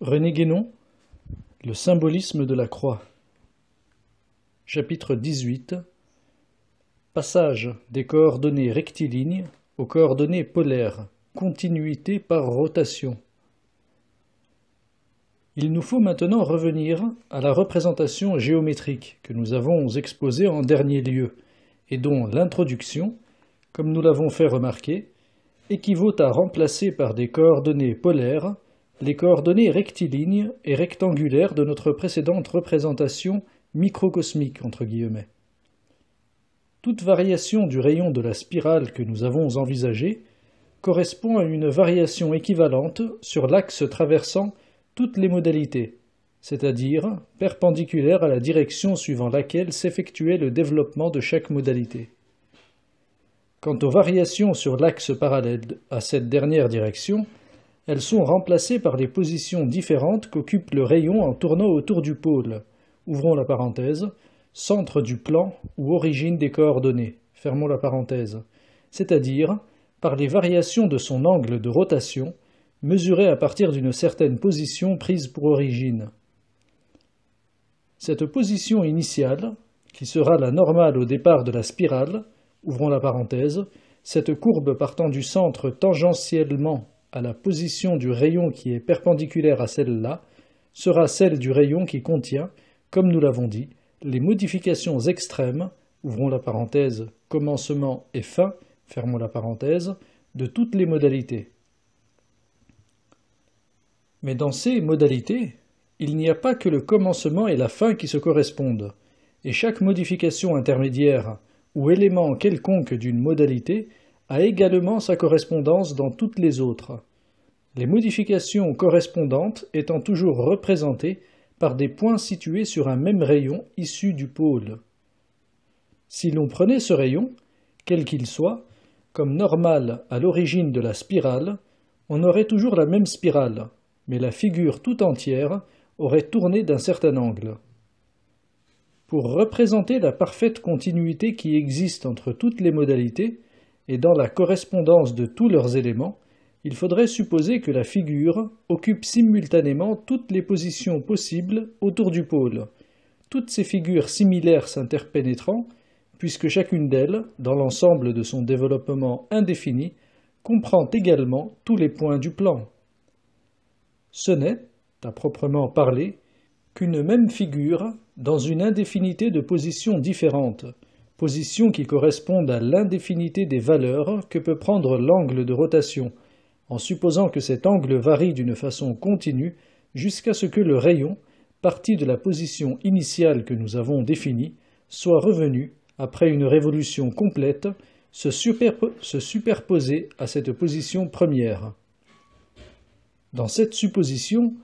René Guénon Le symbolisme de la croix. Chapitre 18 Passage des coordonnées rectilignes aux coordonnées polaires. Continuité par rotation. Il nous faut maintenant revenir à la représentation géométrique que nous avons exposée en dernier lieu et dont l'introduction, comme nous l'avons fait remarquer, équivaut à remplacer par des coordonnées polaires les coordonnées rectilignes et rectangulaires de notre précédente représentation microcosmique entre guillemets. Toute variation du rayon de la spirale que nous avons envisagée correspond à une variation équivalente sur l'axe traversant toutes les modalités, c'est-à-dire perpendiculaire à la direction suivant laquelle s'effectuait le développement de chaque modalité. Quant aux variations sur l'axe parallèle à cette dernière direction, elles sont remplacées par les positions différentes qu'occupe le rayon en tournant autour du pôle. Ouvrons la parenthèse. Centre du plan ou origine des coordonnées. Fermons la parenthèse. C'est-à-dire par les variations de son angle de rotation mesuré à partir d'une certaine position prise pour origine. Cette position initiale, qui sera la normale au départ de la spirale, ouvrons la parenthèse, cette courbe partant du centre tangentiellement à la position du rayon qui est perpendiculaire à celle-là sera celle du rayon qui contient, comme nous l'avons dit, les modifications extrêmes, ouvrons la parenthèse, commencement et fin, fermons la parenthèse, de toutes les modalités. Mais dans ces modalités, il n'y a pas que le commencement et la fin qui se correspondent, et chaque modification intermédiaire ou élément quelconque d'une modalité a également sa correspondance dans toutes les autres, les modifications correspondantes étant toujours représentées par des points situés sur un même rayon issu du pôle. Si l'on prenait ce rayon, quel qu'il soit, comme normal à l'origine de la spirale, on aurait toujours la même spirale, mais la figure tout entière aurait tourné d'un certain angle. Pour représenter la parfaite continuité qui existe entre toutes les modalités, et dans la correspondance de tous leurs éléments, il faudrait supposer que la figure occupe simultanément toutes les positions possibles autour du pôle, toutes ces figures similaires s'interpénétrant, puisque chacune d'elles, dans l'ensemble de son développement indéfini, comprend également tous les points du plan. Ce n'est, à proprement parler, qu'une même figure dans une indéfinité de positions différentes, position qui correspondent à l'indéfinité des valeurs que peut prendre l'angle de rotation, en supposant que cet angle varie d'une façon continue jusqu'à ce que le rayon, parti de la position initiale que nous avons définie, soit revenu, après une révolution complète, se superposer à cette position première. Dans cette supposition,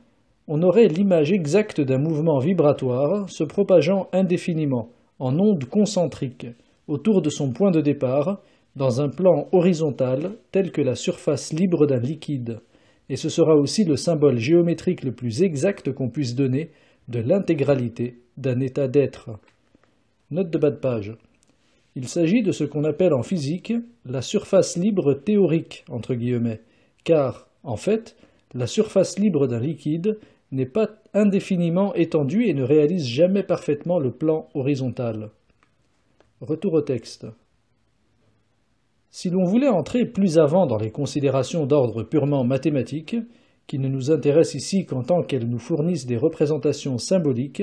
on aurait l'image exacte d'un mouvement vibratoire se propageant indéfiniment, en ondes concentriques autour de son point de départ dans un plan horizontal tel que la surface libre d'un liquide, et ce sera aussi le symbole géométrique le plus exact qu'on puisse donner de l'intégralité d'un état d'être. Note de bas de page. Il s'agit de ce qu'on appelle en physique la surface libre théorique, entre guillemets, car, en fait, la surface libre d'un liquide n'est pas indéfiniment étendue et ne réalise jamais parfaitement le plan horizontal. Retour au texte. Si l'on voulait entrer plus avant dans les considérations d'ordre purement mathématique, qui ne nous intéressent ici qu'en tant qu'elles nous fournissent des représentations symboliques,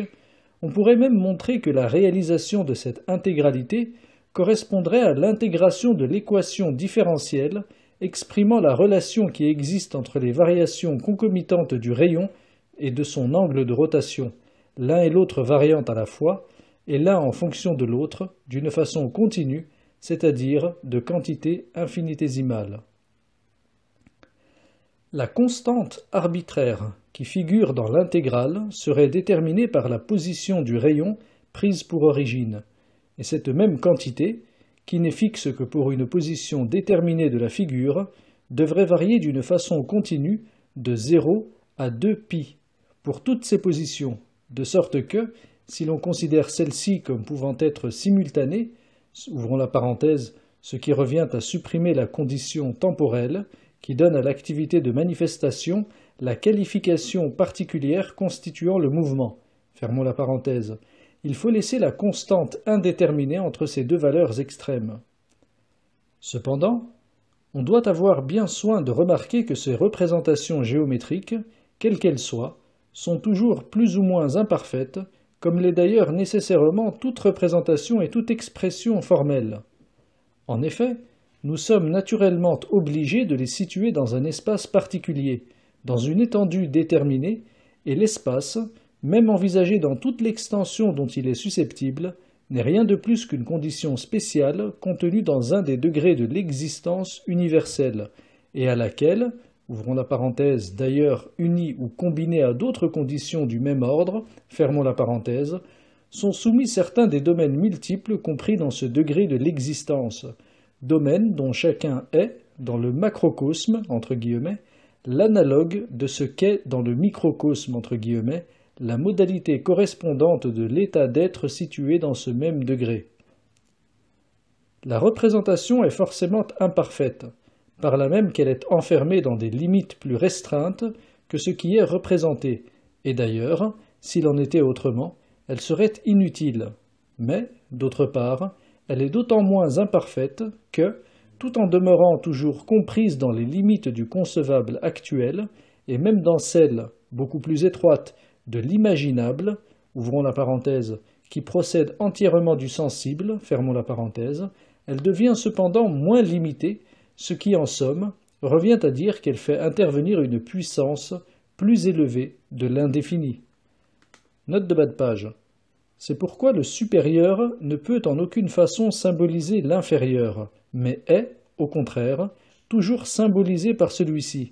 on pourrait même montrer que la réalisation de cette intégralité correspondrait à l'intégration de l'équation différentielle exprimant la relation qui existe entre les variations concomitantes du rayon et de son angle de rotation, l'un et l'autre variant à la fois, et l'un en fonction de l'autre, d'une façon continue, c'est-à-dire de quantité infinitésimale. La constante arbitraire qui figure dans l'intégrale serait déterminée par la position du rayon prise pour origine, et cette même quantité, qui n'est fixe que pour une position déterminée de la figure, devrait varier d'une façon continue de 0 à 2 pi pour toutes ces positions, de sorte que, si l'on considère celles-ci comme pouvant être simultanées, ouvrons la parenthèse, ce qui revient à supprimer la condition temporelle qui donne à l'activité de manifestation la qualification particulière constituant le mouvement. Fermons la parenthèse. Il faut laisser la constante indéterminée entre ces deux valeurs extrêmes. Cependant, on doit avoir bien soin de remarquer que ces représentations géométriques, quelles qu'elles soient, sont toujours plus ou moins imparfaites, comme l'est d'ailleurs nécessairement toute représentation et toute expression formelle. En effet, nous sommes naturellement obligés de les situer dans un espace particulier, dans une étendue déterminée, et l'espace, même envisagé dans toute l'extension dont il est susceptible, n'est rien de plus qu'une condition spéciale contenue dans un des degrés de l'existence universelle, et à laquelle, ouvrons la parenthèse, d'ailleurs unis ou combinés à d'autres conditions du même ordre, fermons la parenthèse, sont soumis certains des domaines multiples compris dans ce degré de l'existence, domaines dont chacun est, dans le macrocosme, entre guillemets, l'analogue de ce qu'est dans le microcosme, entre guillemets, la modalité correspondante de l'état d'être situé dans ce même degré. La représentation est forcément imparfaite par la même qu'elle est enfermée dans des limites plus restreintes que ce qui est représenté, et d'ailleurs, s'il en était autrement, elle serait inutile. Mais, d'autre part, elle est d'autant moins imparfaite que, tout en demeurant toujours comprise dans les limites du concevable actuel, et même dans celles, beaucoup plus étroites, de l'imaginable, ouvrons la parenthèse, qui procède entièrement du sensible, fermons la parenthèse, elle devient cependant moins limitée ce qui en somme revient à dire qu'elle fait intervenir une puissance plus élevée de l'indéfini. Note de bas de page. C'est pourquoi le supérieur ne peut en aucune façon symboliser l'inférieur, mais est, au contraire, toujours symbolisé par celui-ci.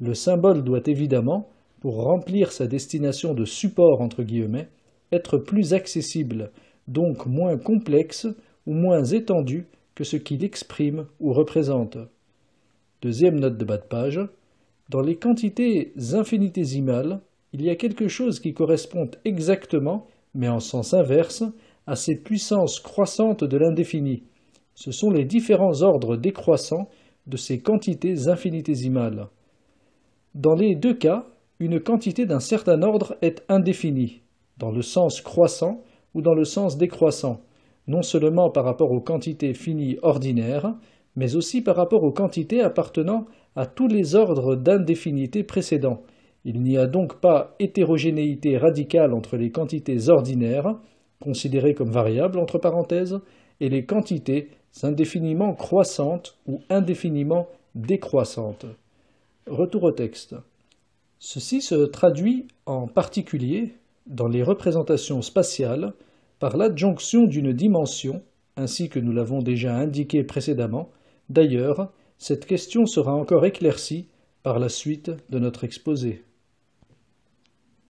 Le symbole doit évidemment, pour remplir sa destination de support entre guillemets, être plus accessible, donc moins complexe ou moins étendu ce qu'il exprime ou représente. Deuxième note de bas de page, dans les quantités infinitésimales, il y a quelque chose qui correspond exactement, mais en sens inverse, à ces puissances croissantes de l'indéfini. Ce sont les différents ordres décroissants de ces quantités infinitésimales. Dans les deux cas, une quantité d'un certain ordre est indéfinie, dans le sens croissant ou dans le sens décroissant non seulement par rapport aux quantités finies ordinaires, mais aussi par rapport aux quantités appartenant à tous les ordres d'indéfinité précédents. Il n'y a donc pas hétérogénéité radicale entre les quantités ordinaires, considérées comme variables entre parenthèses, et les quantités indéfiniment croissantes ou indéfiniment décroissantes. Retour au texte. Ceci se traduit en particulier dans les représentations spatiales par l'adjonction d'une dimension, ainsi que nous l'avons déjà indiqué précédemment. D'ailleurs, cette question sera encore éclaircie par la suite de notre exposé.